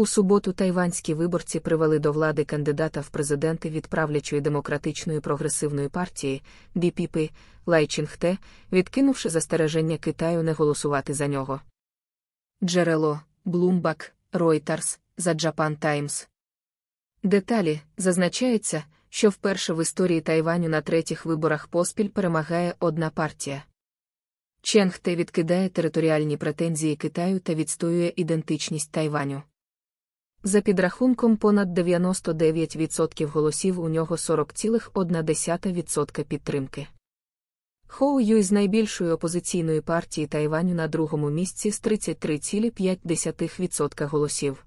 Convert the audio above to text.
У суботу тайванські виборці привели до влади кандидата в президенти від правлячої демократичної прогресивної партії БПП Лай Чінгте, відкинувши застереження Китаю не голосувати за нього. Джерело Блумбак, Reuters, за Japan Times. Деталі зазначається, що вперше в історії Тайваню на третіх виборах поспіль перемагає одна партія. Ченгте відкидає територіальні претензії Китаю та відстоює ідентичність Тайваню. За підрахунком понад 99% голосів у нього 40,1% підтримки. Хоу Юй з найбільшої опозиційної партії Тайваню на другому місці з 33,5% голосів.